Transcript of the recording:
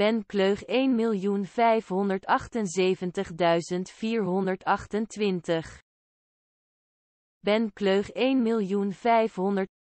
Ben Kleug 1.578.428 Ben Kleug 1.500